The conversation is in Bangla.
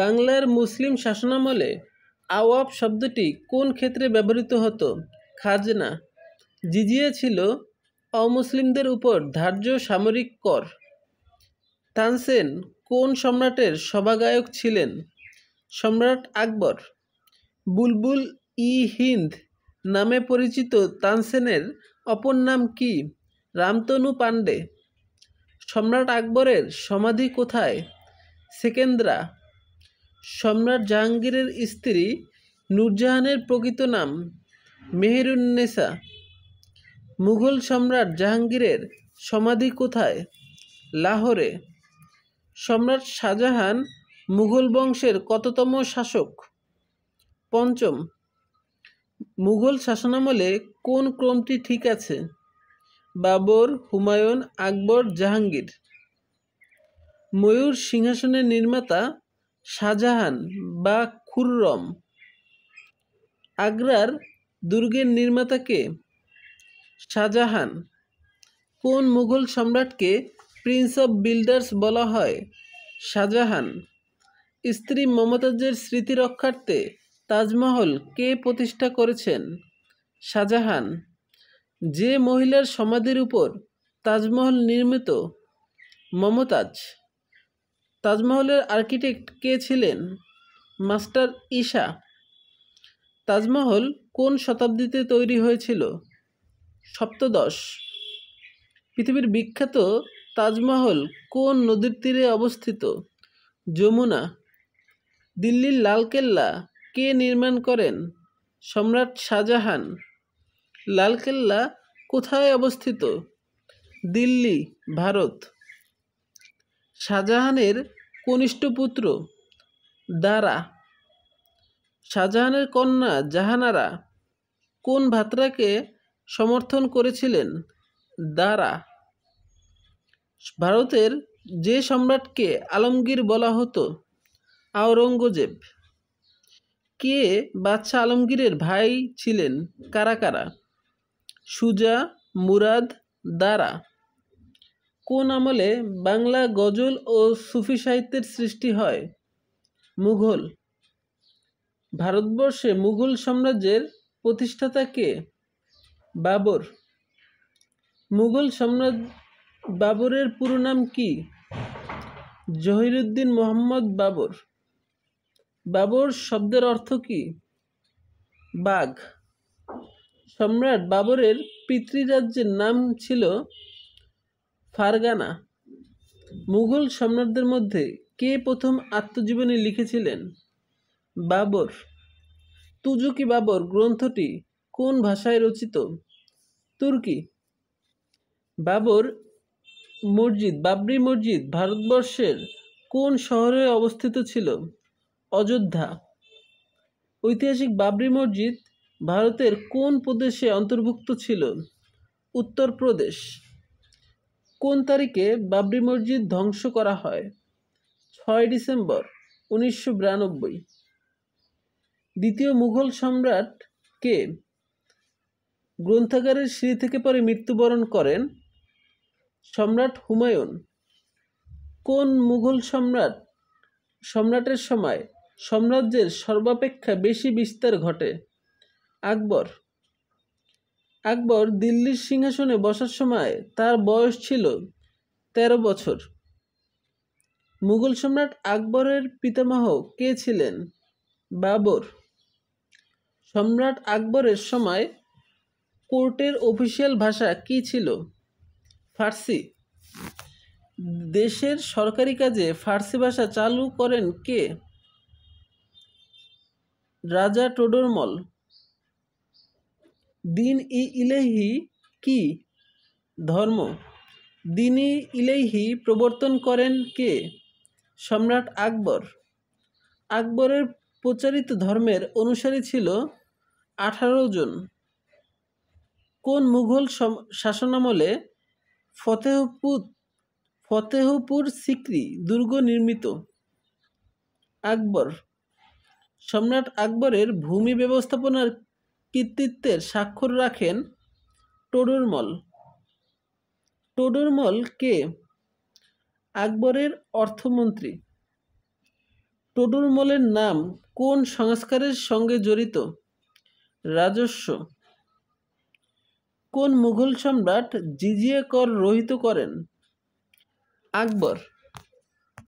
বাংলার মুসলিম শাসনামলে আওয়াব শব্দটি কোন ক্ষেত্রে ব্যবহৃত হতো খাজনা জিজিয়া ছিল অমুসলিমদের উপর ধার্য সামরিক কর তানসেন কোন সম্রাটের সভাগায়ক ছিলেন সম্রাট আকবর বুলবুল ই হিন্দ নামে পরিচিত তানসেনের অপর নাম কি রামতনু পাণ্ডে সম্রাট আকবরের সমাধি কোথায় সেকেন্দ্রা সম্রাট জাহাঙ্গীরের স্ত্রী নূরজাহানের প্রকৃত নাম মেহেরুন্নেসা মুঘল সম্রাট জাহাঙ্গীরের সমাধি কোথায় লাহোরে সম্রাট শাহজাহান মুঘল বংশের কততম শাসক পঞ্চম মুঘল শাসনামলে কোন ক্রমটি ঠিক আছে বাবর হুমায়ুন আকবর জাহাঙ্গীর ময়ূর সিংহাসনের নির্মাতা শাহজাহান বা খুররম আগ্রার দুর্গের নির্মাতাকে শাহজাহান কোন মুঘল সম্রাটকে প্রিন্স অব বিল্ডার্স বলা হয় শাহজাহান স্ত্রী মমতাজের স্মৃতি রক্ষার্থে তাজমহল কে প্রতিষ্ঠা করেছেন শাহজাহান যে মহিলার সমাধির উপর তাজমহল নির্মিত মমতাজ তাজমহলের আর্কিটেক্ট কে ছিলেন মাস্টার ঈশা তাজমহল কোন শতাব্দীতে তৈরি হয়েছিল সপ্তদশ পৃথিবীর বিখ্যাত তাজমহল কোন নদীর তীরে অবস্থিত যমুনা দিল্লির লালকেল্লা কে নির্মাণ করেন সম্রাট শাহজাহান লালকেল্লা কোথায় অবস্থিত দিল্লি ভারত শাহজাহানের কনিষ্ঠ পুত্র দারা শাহজাহানের কন্যা জাহানারা কোন ভাত্রাকে সমর্থন করেছিলেন দারা ভারতের যে সম্রাটকে আলমগীর বলা হতো আওরঙ্গজেব কে বাচ্চা আলমগীরের ভাই ছিলেন কারা কারা সুজা মুরাদ দারা কোন আমলে বাংলা গজল ও সুফি সাহিত্যের সৃষ্টি হয় মুঘল ভারতবর্ষে মুঘল সাম্রাজ্যের প্রতিষ্ঠাতা কে বাবর মুঘল সম্রাট বাবরের পুরো নাম কি জহিরুদ্দিন মোহাম্মদ বাবর বাবর শব্দের অর্থ কি বাঘ সম্রাট বাবরের পিতৃরাজ্যের নাম ছিল ফারগানা মুঘল সম্রাটদের মধ্যে কে প্রথম আত্মজীবনী লিখেছিলেন বাবর তুজুকি বাবর গ্রন্থটি কোন ভাষায় রচিত তুর্কি বাবর মসজিদ বাবরি মসজিদ ভারতবর্ষের কোন শহরে অবস্থিত ছিল অযোধ্যা ঐতিহাসিক বাবরি মসজিদ ভারতের কোন প্রদেশে অন্তর্ভুক্ত ছিল উত্তরপ্রদেশ কোন তারিখে বাবরি মসজিদ ধ্বংস করা হয় ছয় ডিসেম্বর উনিশশো বিরানব্বই দ্বিতীয় মুঘল সম্রাট কে গ্রন্থাগারের সিঁড়ি থেকে পরে মৃত্যুবরণ করেন সম্রাট হুমায়ুন কোন মুঘল সম্রাট সম্রাটের সময় সাম্রাজ্যের সর্বাপেক্ষা বেশি বিস্তার ঘটে আকবর আকবর দিল্লির সিংহাসনে বসার সময় তার বয়স ছিল ১৩ বছর মুঘল সম্রাট আকবরের পিতামহ কে ছিলেন বাবর সম্রাট আকবরের সময় কোর্টের অফিসিয়াল ভাষা কি ছিল ফার্সি দেশের সরকারি কাজে ফার্সি ভাষা চালু করেন কে রাজা টোডরমল দিন ই ইলেহি কি ধর্ম দিনই ইলেহি প্রবর্তন করেন কে সম্রাট আকবর আকবরের প্রচারিত ধর্মের অনুসারী ছিল আঠারো জন কোন মুঘল শাসনামলে ফতেহপুর ফতেহপুর সিকরি দুর্গ নির্মিত আকবর সম্রাট আকবরের ভূমি ব্যবস্থাপনার কৃতিত্বের স্বাক্ষর রাখেন টোডরমল টোডরমল কে আকবরের অর্থমন্ত্রী টোডরমলের নাম কোন সংস্কারের সঙ্গে জড়িত রাজস্ব কোন মুঘল সম্রাট জিজিয়া কর রহিত করেন আকবর